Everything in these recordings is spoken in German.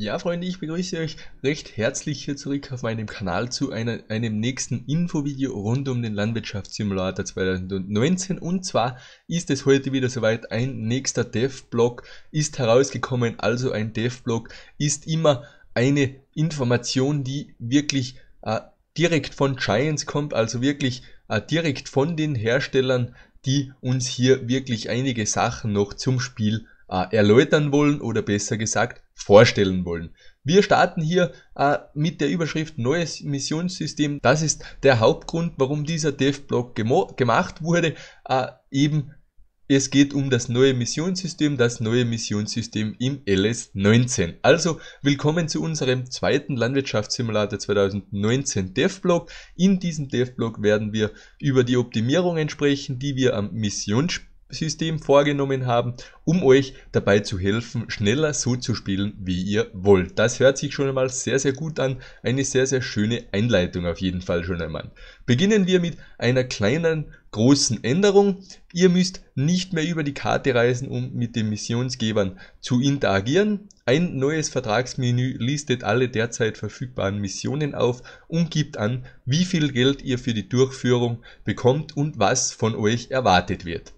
Ja, Freunde, ich begrüße euch recht herzlich hier zurück auf meinem Kanal zu einer, einem nächsten Infovideo rund um den Landwirtschaftssimulator 2019. Und zwar ist es heute wieder soweit, ein nächster Dev-Blog ist herausgekommen. Also ein Dev-Blog ist immer eine Information, die wirklich äh, direkt von Giants kommt, also wirklich äh, direkt von den Herstellern, die uns hier wirklich einige Sachen noch zum Spiel äh, erläutern wollen oder besser gesagt vorstellen wollen. Wir starten hier äh, mit der Überschrift Neues Missionssystem. Das ist der Hauptgrund, warum dieser Dev-Blog gemacht wurde. Äh, eben, es geht um das neue Missionssystem, das neue Missionssystem im LS19. Also, willkommen zu unserem zweiten Landwirtschaftssimulator 2019 Dev-Blog. In diesem Dev-Blog werden wir über die Optimierungen sprechen, die wir am Missionsspiel System vorgenommen haben, um euch dabei zu helfen, schneller so zu spielen, wie ihr wollt. Das hört sich schon einmal sehr, sehr gut an. Eine sehr, sehr schöne Einleitung auf jeden Fall schon einmal. Beginnen wir mit einer kleinen großen Änderung. Ihr müsst nicht mehr über die Karte reisen, um mit den Missionsgebern zu interagieren. Ein neues Vertragsmenü listet alle derzeit verfügbaren Missionen auf und gibt an, wie viel Geld ihr für die Durchführung bekommt und was von euch erwartet wird.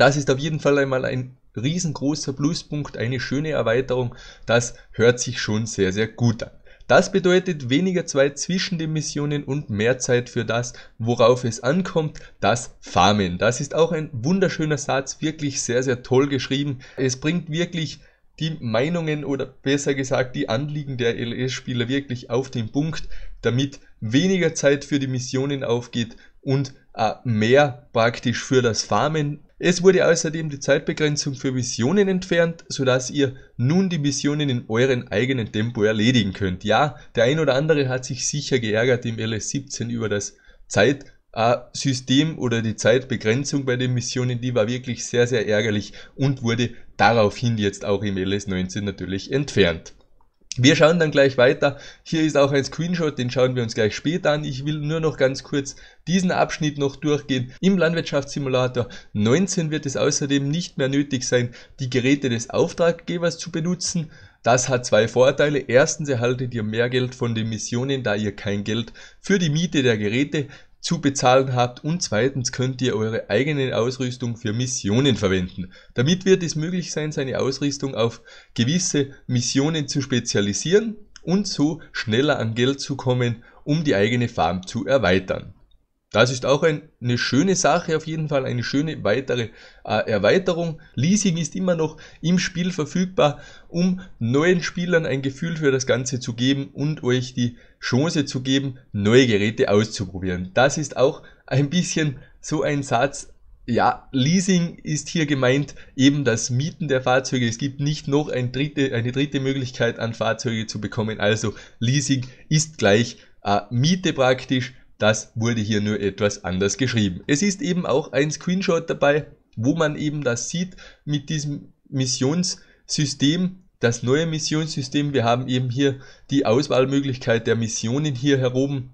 Das ist auf jeden Fall einmal ein riesengroßer Pluspunkt, eine schöne Erweiterung. Das hört sich schon sehr, sehr gut an. Das bedeutet weniger Zeit zwischen den Missionen und mehr Zeit für das, worauf es ankommt, das Farmen. Das ist auch ein wunderschöner Satz, wirklich sehr, sehr toll geschrieben. Es bringt wirklich die Meinungen oder besser gesagt die Anliegen der LS-Spieler wirklich auf den Punkt, damit weniger Zeit für die Missionen aufgeht und mehr praktisch für das Farmen. Es wurde außerdem die Zeitbegrenzung für Missionen entfernt, sodass ihr nun die Missionen in euren eigenen Tempo erledigen könnt. Ja, der ein oder andere hat sich sicher geärgert im LS17 über das Zeitsystem äh, oder die Zeitbegrenzung bei den Missionen, die war wirklich sehr, sehr ärgerlich und wurde daraufhin jetzt auch im LS19 natürlich entfernt. Wir schauen dann gleich weiter. Hier ist auch ein Screenshot, den schauen wir uns gleich später an. Ich will nur noch ganz kurz diesen Abschnitt noch durchgehen. Im Landwirtschaftssimulator 19 wird es außerdem nicht mehr nötig sein, die Geräte des Auftraggebers zu benutzen. Das hat zwei Vorteile. Erstens erhaltet ihr mehr Geld von den Missionen, da ihr kein Geld für die Miete der Geräte zu bezahlen habt und zweitens könnt ihr eure eigene Ausrüstung für Missionen verwenden. Damit wird es möglich sein, seine Ausrüstung auf gewisse Missionen zu spezialisieren und so schneller an Geld zu kommen, um die eigene Farm zu erweitern. Das ist auch ein, eine schöne Sache auf jeden Fall, eine schöne weitere äh, Erweiterung. Leasing ist immer noch im Spiel verfügbar, um neuen Spielern ein Gefühl für das Ganze zu geben und euch die Chance zu geben, neue Geräte auszuprobieren. Das ist auch ein bisschen so ein Satz, ja, Leasing ist hier gemeint, eben das Mieten der Fahrzeuge. Es gibt nicht noch ein dritte, eine dritte Möglichkeit an Fahrzeuge zu bekommen. Also Leasing ist gleich äh, Miete praktisch das wurde hier nur etwas anders geschrieben. Es ist eben auch ein Screenshot dabei, wo man eben das sieht mit diesem Missionssystem, das neue Missionssystem. Wir haben eben hier die Auswahlmöglichkeit der Missionen hier herum,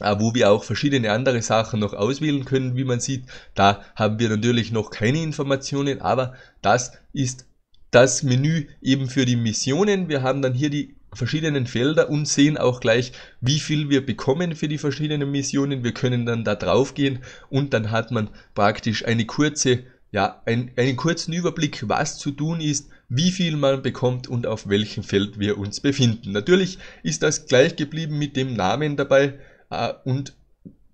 äh, wo wir auch verschiedene andere Sachen noch auswählen können, wie man sieht. Da haben wir natürlich noch keine Informationen, aber das ist das Menü eben für die Missionen. Wir haben dann hier die verschiedenen Felder und sehen auch gleich, wie viel wir bekommen für die verschiedenen Missionen. Wir können dann da drauf gehen und dann hat man praktisch eine kurze, ja, ein, einen kurzen Überblick, was zu tun ist, wie viel man bekommt und auf welchem Feld wir uns befinden. Natürlich ist das gleich geblieben mit dem Namen dabei äh, und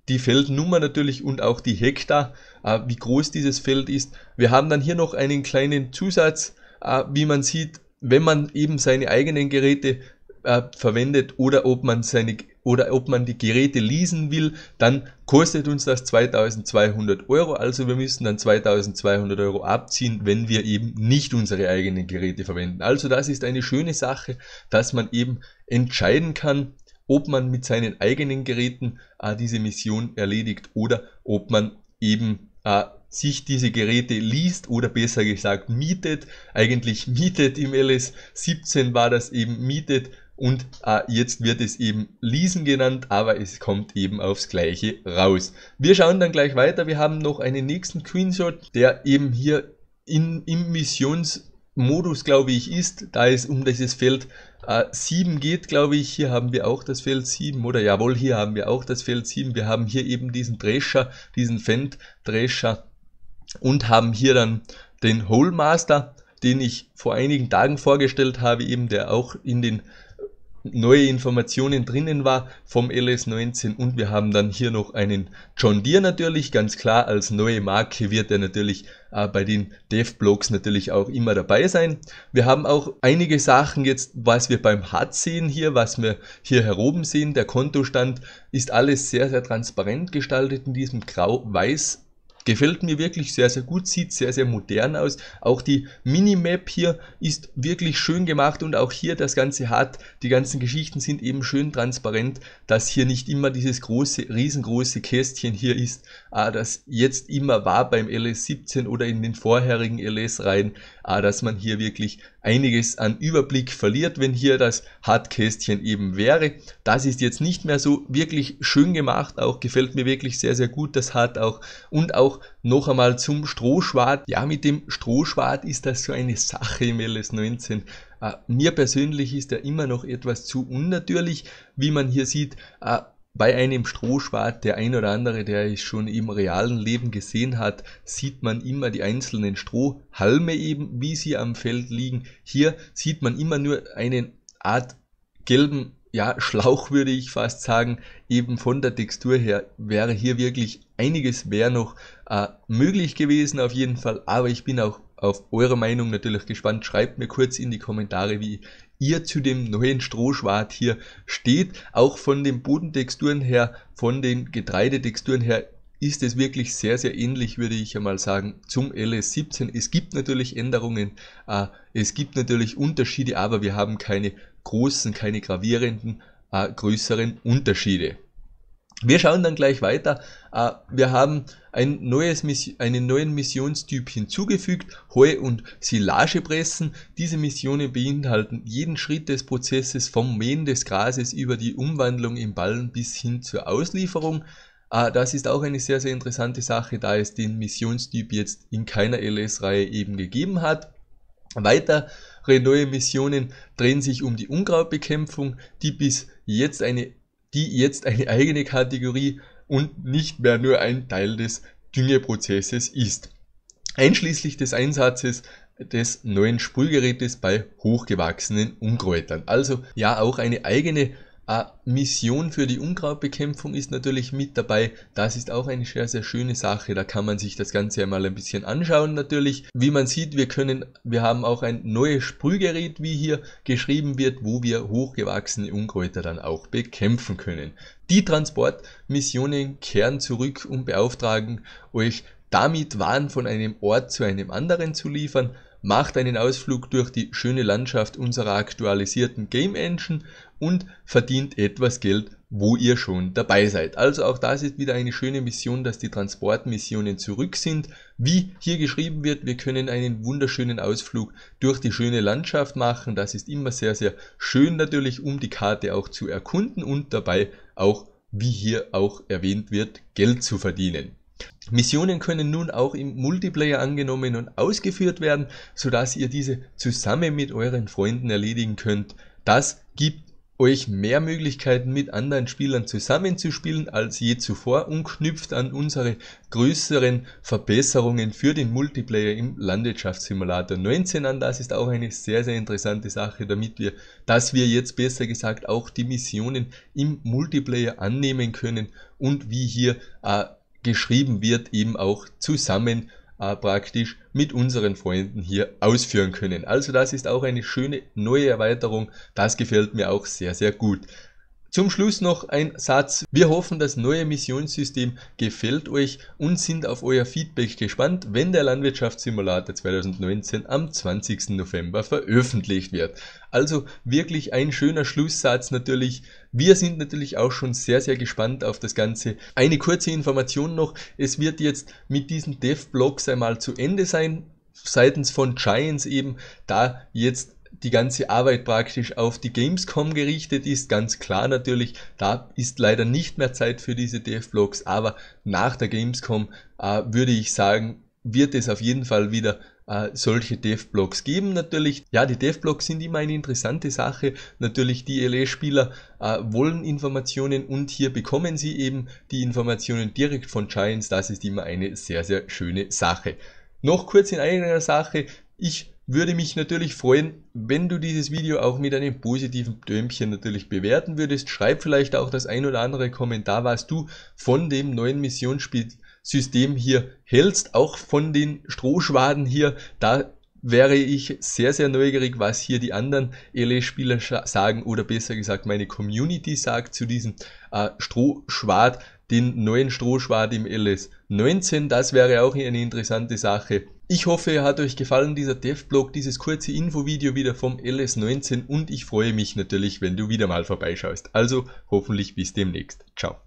die Feldnummer natürlich und auch die Hektar, äh, wie groß dieses Feld ist. Wir haben dann hier noch einen kleinen Zusatz, äh, wie man sieht, wenn man eben seine eigenen Geräte äh, verwendet oder ob man seine oder ob man die Geräte leasen will, dann kostet uns das 2200 Euro. Also wir müssen dann 2200 Euro abziehen, wenn wir eben nicht unsere eigenen Geräte verwenden. Also das ist eine schöne Sache, dass man eben entscheiden kann, ob man mit seinen eigenen Geräten äh, diese Mission erledigt oder ob man eben äh, sich diese Geräte liest oder besser gesagt mietet. Eigentlich mietet im LS17 war das eben mietet und äh, jetzt wird es eben leasen genannt, aber es kommt eben aufs gleiche raus. Wir schauen dann gleich weiter. Wir haben noch einen nächsten Screenshot, der eben hier in, im Missionsmodus, glaube ich, ist, da es um dieses Feld äh, 7 geht, glaube ich. Hier haben wir auch das Feld 7 oder jawohl, hier haben wir auch das Feld 7. Wir haben hier eben diesen Drescher, diesen Fendt-Drescher und haben hier dann den Hole Master, den ich vor einigen Tagen vorgestellt habe, eben der auch in den äh, neuen Informationen drinnen war vom LS19 und wir haben dann hier noch einen John Deere natürlich, ganz klar als neue Marke wird er natürlich äh, bei den Dev-Blogs natürlich auch immer dabei sein. Wir haben auch einige Sachen jetzt, was wir beim HAT sehen hier, was wir hier heroben sehen, der Kontostand ist alles sehr, sehr transparent gestaltet in diesem grau-weiß Gefällt mir wirklich sehr, sehr gut, sieht sehr, sehr modern aus. Auch die Minimap hier ist wirklich schön gemacht und auch hier das Ganze hat, die ganzen Geschichten sind eben schön transparent, dass hier nicht immer dieses große, riesengroße Kästchen hier ist, ah, das jetzt immer war beim LS17 oder in den vorherigen LS-Reihen, ah, dass man hier wirklich einiges an Überblick verliert, wenn hier das hud eben wäre. Das ist jetzt nicht mehr so wirklich schön gemacht, auch gefällt mir wirklich sehr, sehr gut das HUD auch und auch auch noch einmal zum Strohschwart. Ja, mit dem Strohschwart ist das so eine Sache im LS19. Äh, mir persönlich ist er immer noch etwas zu unnatürlich, wie man hier sieht. Äh, bei einem Strohschwart, der ein oder andere, der es schon im realen Leben gesehen hat, sieht man immer die einzelnen Strohhalme eben, wie sie am Feld liegen. Hier sieht man immer nur eine Art gelben ja, Schlauch würde ich fast sagen, eben von der Textur her wäre hier wirklich einiges mehr noch äh, möglich gewesen auf jeden Fall. Aber ich bin auch auf eure Meinung natürlich gespannt. Schreibt mir kurz in die Kommentare, wie ihr zu dem neuen Strohschwart hier steht. Auch von den Bodentexturen her, von den Getreidetexturen her ist es wirklich sehr, sehr ähnlich, würde ich einmal sagen, zum LS17. Es gibt natürlich Änderungen, äh, es gibt natürlich Unterschiede, aber wir haben keine großen, keine gravierenden, äh, größeren Unterschiede. Wir schauen dann gleich weiter. Äh, wir haben ein neues, einen neuen Missionstyp hinzugefügt, Heu- und Silagepressen. Diese Missionen beinhalten jeden Schritt des Prozesses vom Mähen des Grases über die Umwandlung im Ballen bis hin zur Auslieferung. Äh, das ist auch eine sehr, sehr interessante Sache, da es den Missionstyp jetzt in keiner LS-Reihe eben gegeben hat. Weitere neue Missionen drehen sich um die Unkrautbekämpfung, die bis jetzt eine die jetzt eine eigene Kategorie und nicht mehr nur ein Teil des Düngeprozesses ist. Einschließlich des Einsatzes des neuen Sprühgerätes bei hochgewachsenen Unkräutern. Also ja auch eine eigene eine Mission für die Unkrautbekämpfung ist natürlich mit dabei. Das ist auch eine sehr, sehr schöne Sache. Da kann man sich das Ganze einmal ein bisschen anschauen natürlich. Wie man sieht, wir können, wir haben auch ein neues Sprühgerät, wie hier geschrieben wird, wo wir hochgewachsene Unkräuter dann auch bekämpfen können. Die Transportmissionen kehren zurück und beauftragen euch damit Waren von einem Ort zu einem anderen zu liefern, macht einen Ausflug durch die schöne Landschaft unserer aktualisierten Game Engine, und verdient etwas Geld, wo ihr schon dabei seid. Also auch das ist wieder eine schöne Mission, dass die Transportmissionen zurück sind. Wie hier geschrieben wird, wir können einen wunderschönen Ausflug durch die schöne Landschaft machen. Das ist immer sehr, sehr schön natürlich, um die Karte auch zu erkunden und dabei auch, wie hier auch erwähnt wird, Geld zu verdienen. Missionen können nun auch im Multiplayer angenommen und ausgeführt werden, sodass ihr diese zusammen mit euren Freunden erledigen könnt. Das gibt euch mehr Möglichkeiten mit anderen Spielern zusammenzuspielen als je zuvor und knüpft an unsere größeren Verbesserungen für den Multiplayer im Landwirtschaftssimulator 19 an. Das ist auch eine sehr, sehr interessante Sache, damit wir, dass wir jetzt besser gesagt auch die Missionen im Multiplayer annehmen können und wie hier äh, geschrieben wird, eben auch zusammen äh, praktisch mit unseren Freunden hier ausführen können. Also das ist auch eine schöne neue Erweiterung. Das gefällt mir auch sehr, sehr gut. Zum Schluss noch ein Satz. Wir hoffen, das neue Missionssystem gefällt euch und sind auf euer Feedback gespannt, wenn der Landwirtschaftssimulator 2019 am 20. November veröffentlicht wird. Also wirklich ein schöner Schlusssatz natürlich. Wir sind natürlich auch schon sehr, sehr gespannt auf das Ganze. Eine kurze Information noch. Es wird jetzt mit diesen Dev-Blogs einmal zu Ende sein seitens von Giants eben, da jetzt die ganze Arbeit praktisch auf die Gamescom gerichtet ist, ganz klar natürlich, da ist leider nicht mehr Zeit für diese DF-Blogs, aber nach der Gamescom äh, würde ich sagen, wird es auf jeden Fall wieder äh, solche Dev-Blogs geben natürlich. Ja, die Dev-Blogs sind immer eine interessante Sache. Natürlich, die la spieler äh, wollen Informationen und hier bekommen sie eben die Informationen direkt von Giants. Das ist immer eine sehr, sehr schöne Sache. Noch kurz in eigener Sache. Ich würde mich natürlich freuen, wenn du dieses Video auch mit einem positiven Dömchen natürlich bewerten würdest. Schreib vielleicht auch das ein oder andere Kommentar, was du von dem neuen Missionsspielsystem hier hältst, auch von den Strohschwaden hier. Da wäre ich sehr, sehr neugierig, was hier die anderen LE-Spieler sagen oder besser gesagt meine Community sagt zu diesem äh, Strohschwad, den neuen Strohschwad im LS19. Das wäre auch eine interessante Sache ich hoffe, hat euch gefallen dieser Dev-Blog, dieses kurze Infovideo wieder vom LS19 und ich freue mich natürlich, wenn du wieder mal vorbeischaust. Also hoffentlich bis demnächst. Ciao.